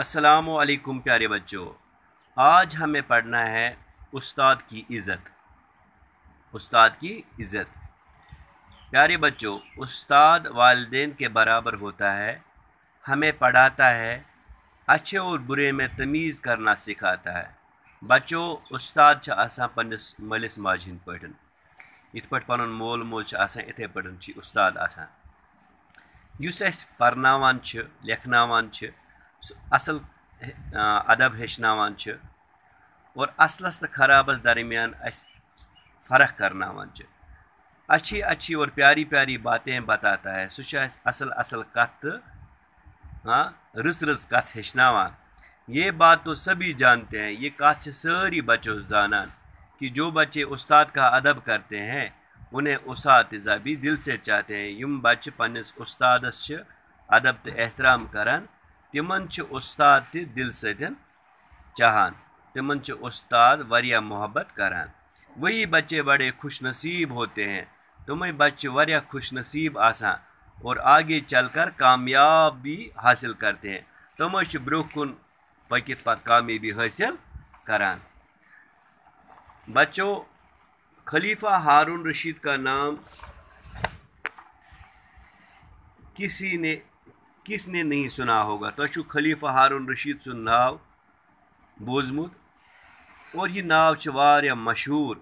असलकुम प्यारे बच्चों आज हमें पढ़ना है उस्ताद की इज़्ज़त उस्ताद की इज़्ज़त प्यारे बच्चों उस्ताद वालदेन के बराबर होता है हमें पढ़ाता है अच्छे और बुरे में तमीज़ करना सिखाता है बच्चों उस्ताद छ आसान पन्नस मलिस माज हिंद पठन इत पे पन मोल मोल आसान इथे पे उस्ताद आसान यस अस पर्नावान लेखनावान سُہ اَصٕل اَدب ہیٚچھناوان چھِ اور اَصلَس تہٕ خرابَس درمیان اَسہِ فرق کرناوان چھِ اچھی اچھی اور پیاری پیاری باتیں بتاتا ہے سُہ چھُ اَسہِ اَصٕل اَصٕل کَتھ تہٕ رٕژ رٕژ کَتھ ہیٚچھناوان یہ बात तो सभी जानते हैं ये बात से सारी बच्चों जानान कि जो बच्चे उस्ताद का अदब करते हैं उन्हें उसातजा भी दिल से चाहते हैं यम बच्चे पन्नस उस्तादस अदब तो एहतराम करान तम उस्ताद त दिल सहान तम उस्ताद वरिया मोहब्बत करान वही बच्चे बड़े खुश नसीब होते हैं तुम्हें बच्चे वरिया खुश नसीब आसा और आगे चलकर कामयाब भी हासिल करते हैं तुम ब्रोह कुन पकित कामयाबी हासिल करान बच्चों खलीफा हारून रशीद का नाम किसी ने किसने नहीं सुना होगा तु तो खलीफा हारून रशीद सुन नाव बूजमुत और ये नाव मशहूर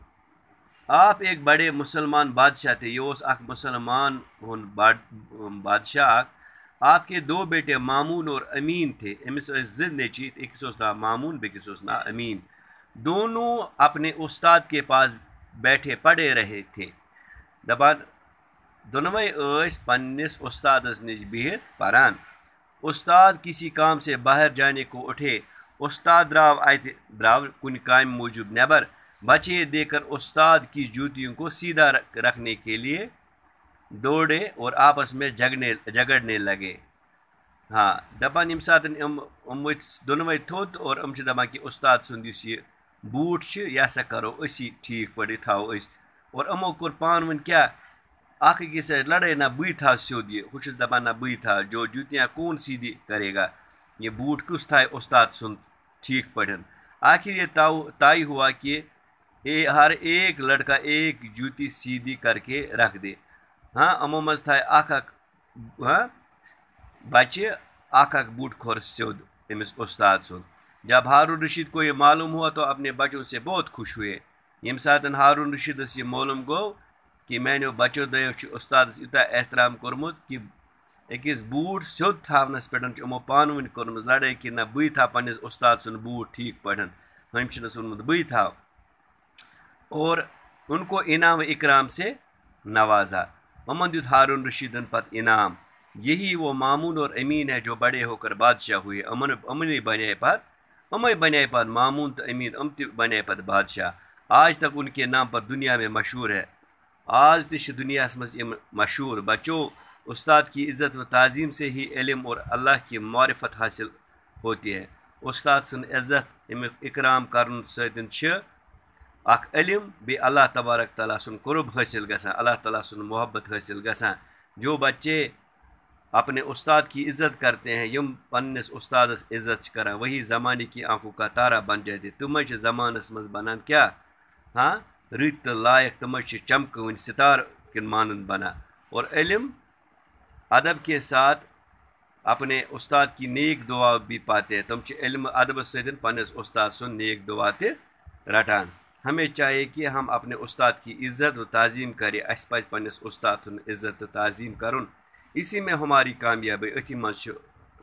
आप एक बड़े मुसलमान बादशाह थे यह मुसलमान बादशाह आपके दो बेटे मामून और अमीन थे अमिस जिद नेची ना मामून बेकिस ना अमीन दोनों अपने उस्ताद के पास बैठे पड़े रहे थे दबान दोनों पन्नस उस्ताद नश बिहत पारान उस्ताद किसी काम से बाहर जाने को उठे उस्ताद द्राव अत द्राव कुन काम मूजूब नबर बचे देकर उस्ताद की जूतियों को सीधा रखने के लिए दौड़े और आपस में जगने जगड़ने लगे हाँ दपान यम सात दोनवे थोत और अम दपान कि उस्ताद सुंद बूट यह सा करो इसी ठीक पे थो और अमो कोर पान क्या आखिर से लड़े ना बुई था सो ये हुश दपान ना बुई था जो जूतियाँ कौन सीधी करेगा ये बूट कुछ था उस्ताद सुन ठीक पठन आखिर ये तय हुआ कि ए हर एक लड़का एक जूती सीधी करके रख दे हाँ अमो था अख हाँ बचे अख बूट खोर सोद अमिस उस्ताद सुन जब हारून रशीद को ये मालूम हुआ तो अपने बच्चों से बहुत खुश हुए यम सा हारून रशीद ये मालूम गो कि मैंने बचो दयो उस्ताद यूत एहतराम कोर्मुत कि अकिस बूट सोद थावनस पे यमो पान वन कर्म लड़ाई कि ना बी था पन्नस उस्ताद सुन बूट ठीक पा हम वोनमुत बी था और उनको इनाम इकराम से नवाजा ममन दुत हारून रशीदन पत इनाम यही वो मामून और अमीन है जो बड़े होकर बादशाह हुए अमन अमन बने पद अमे बने पद मामून तो अमीन अम त बने पद बादशाह आज तक उनके नाम पर दुनिया में मशहूर है आज तुनिया तो दुनिया मज मशहूर बचो उस्ताद की इज़्ज़त व तज़ीम से ही इलम और अल्लाह की मारफत हासिल होती है उस्ताद सद इज़्ज़त इकराम कर सलम बे अल्लाह तबारक ताल सुन हासिल गल्ला तला सुन मोहब्बत हासिल ग जो बच्चे अपने उस्ताद की इज़्ज़त करते हैं यम पन्नस उस्ताद इज़्ज़त करा वही ज़माने की आंखों का तारा बन जाते तुम्हें जमानस मज बनान क्या हाँ رٕتۍ تہٕ لایق تِم حظ چھِ چمکٲنۍ سِتار کٮ۪ن مانن بنا اور علم अदब के साथ अपने उस्ताद की नेक दुआ भी पाते हैं तुम इल्म अदब सद पनस उस्ताद सुन नेक दुआ ते रटान हमें चाहिए कि हम अपने उस्ताद की इज्जत व तज़ीम करें अस पज़ पनस उस्ताद हुन इज्जत व तज़ीम कर इसी में हमारी कामयाबी अथी मज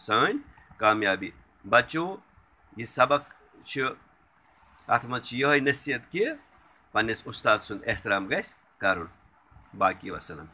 सन कामयाबी बच्चों यह सबक अत मह नसीहत कि پنٛنِس اُستاد سُنٛد احترام گژھِ کَرُن باقی وَسلم